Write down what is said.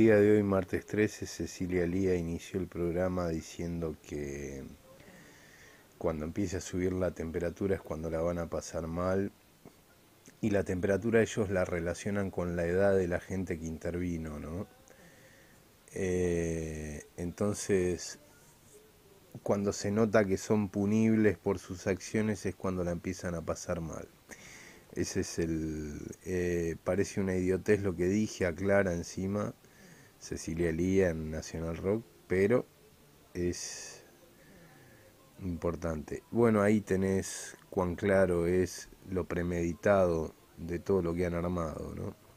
El día de hoy, martes 13, Cecilia Lía inició el programa diciendo que cuando empiece a subir la temperatura es cuando la van a pasar mal y la temperatura ellos la relacionan con la edad de la gente que intervino, ¿no? Eh, entonces, cuando se nota que son punibles por sus acciones es cuando la empiezan a pasar mal. Ese es el... Eh, parece una idiotez lo que dije, aclara encima Cecilia Lía en Nacional Rock, pero es importante. Bueno, ahí tenés cuán claro es lo premeditado de todo lo que han armado, ¿no?